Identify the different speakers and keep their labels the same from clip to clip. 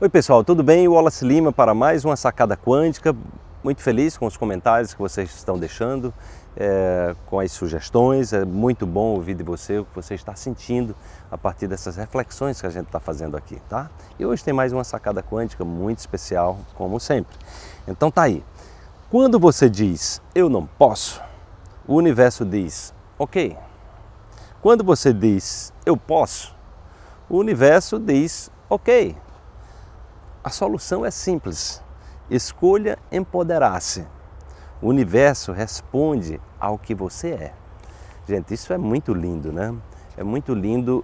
Speaker 1: Oi pessoal, tudo bem? Wallace Lima para mais uma Sacada Quântica. Muito feliz com os comentários que vocês estão deixando, é, com as sugestões. É muito bom ouvir de você o que você está sentindo a partir dessas reflexões que a gente está fazendo aqui, tá? E hoje tem mais uma Sacada Quântica muito especial, como sempre. Então tá aí. Quando você diz eu não posso, o universo diz ok. Quando você diz eu posso, o universo diz ok. A solução é simples. Escolha empoderar-se. O universo responde ao que você é. Gente, isso é muito lindo, né? É muito lindo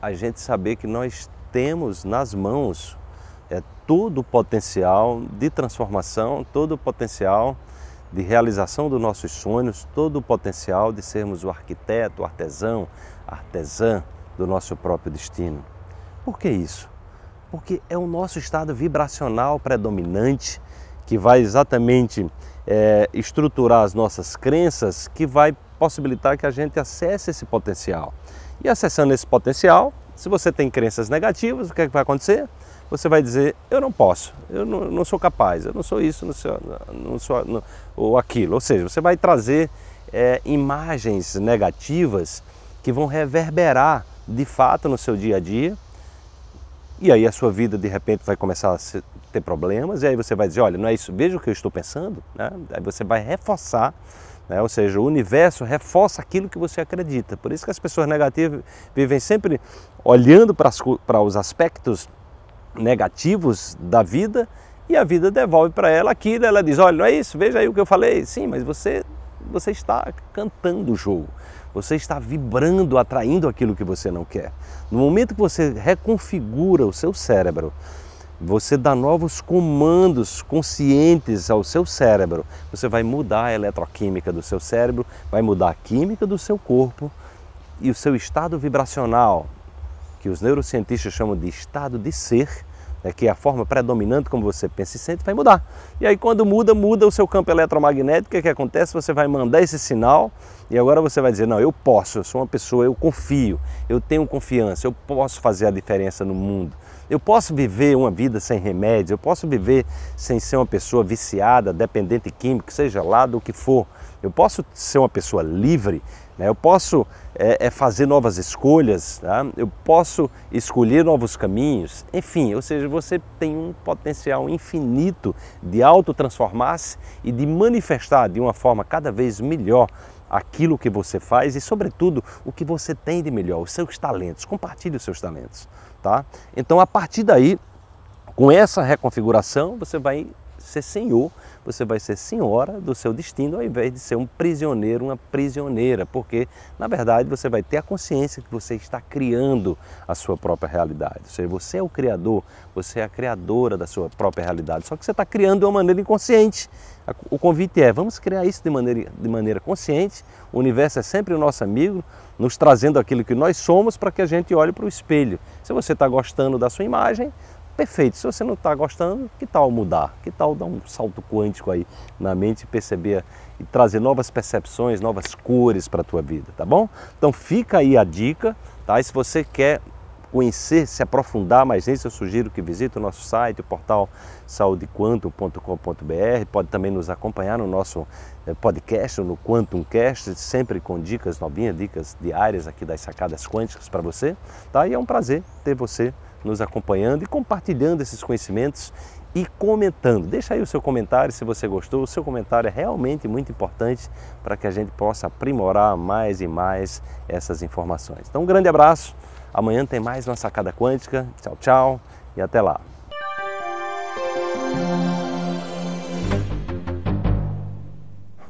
Speaker 1: a gente saber que nós temos nas mãos é, todo o potencial de transformação, todo o potencial de realização dos nossos sonhos, todo o potencial de sermos o arquiteto, o artesão, a artesã do nosso próprio destino. Por que isso? porque é o nosso estado vibracional predominante que vai exatamente é, estruturar as nossas crenças, que vai possibilitar que a gente acesse esse potencial. E acessando esse potencial, se você tem crenças negativas, o que, é que vai acontecer? Você vai dizer: eu não posso, eu não, não sou capaz, eu não sou isso, não sou, não sou não, ou aquilo. Ou seja, você vai trazer é, imagens negativas que vão reverberar de fato no seu dia a dia e aí a sua vida de repente vai começar a ter problemas, e aí você vai dizer, olha, não é isso, veja o que eu estou pensando, né? aí você vai reforçar, né? ou seja, o universo reforça aquilo que você acredita. Por isso que as pessoas negativas vivem sempre olhando para, as, para os aspectos negativos da vida e a vida devolve para ela aquilo, ela diz, olha, não é isso, veja aí o que eu falei, sim, mas você você está cantando o jogo, você está vibrando, atraindo aquilo que você não quer. No momento que você reconfigura o seu cérebro, você dá novos comandos conscientes ao seu cérebro, você vai mudar a eletroquímica do seu cérebro, vai mudar a química do seu corpo e o seu estado vibracional, que os neurocientistas chamam de estado de ser, é que a forma predominante como você pensa e sente vai mudar. E aí quando muda, muda o seu campo eletromagnético, o é que, acontece? Você vai mandar esse sinal e agora você vai dizer, não, eu posso, eu sou uma pessoa, eu confio, eu tenho confiança, eu posso fazer a diferença no mundo. Eu posso viver uma vida sem remédio, eu posso viver sem ser uma pessoa viciada, dependente químico, seja lá do que for. Eu posso ser uma pessoa livre, né? Eu posso é, é, fazer novas escolhas, tá? eu posso escolher novos caminhos, enfim, ou seja, você tem um potencial infinito de autotransformar-se e de manifestar de uma forma cada vez melhor aquilo que você faz e, sobretudo, o que você tem de melhor, os seus talentos. Compartilhe os seus talentos, tá? Então, a partir daí, com essa reconfiguração, você vai ser senhor, você vai ser senhora do seu destino ao invés de ser um prisioneiro, uma prisioneira, porque na verdade você vai ter a consciência que você está criando a sua própria realidade. Ou seja, você é o criador, você é a criadora da sua própria realidade, só que você está criando de uma maneira inconsciente. O convite é: vamos criar isso de maneira, de maneira consciente. O universo é sempre o nosso amigo, nos trazendo aquilo que nós somos para que a gente olhe para o espelho. Se você está gostando da sua imagem, perfeito. Se você não está gostando, que tal mudar? Que tal dar um salto quântico aí na mente e perceber e trazer novas percepções, novas cores para a tua vida, tá bom? Então fica aí a dica, tá? E se você quer conhecer, se aprofundar mais nisso, eu sugiro que visite o nosso site, o portal saudequanto.com.br. pode também nos acompanhar no nosso eh, podcast, no QuantumCast, sempre com dicas novinhas, dicas diárias aqui das sacadas quânticas para você, tá? E é um prazer ter você nos acompanhando e compartilhando esses conhecimentos e comentando. Deixa aí o seu comentário se você gostou. O seu comentário é realmente muito importante para que a gente possa aprimorar mais e mais essas informações. Então, um grande abraço. Amanhã tem mais uma sacada quântica. Tchau, tchau e até lá.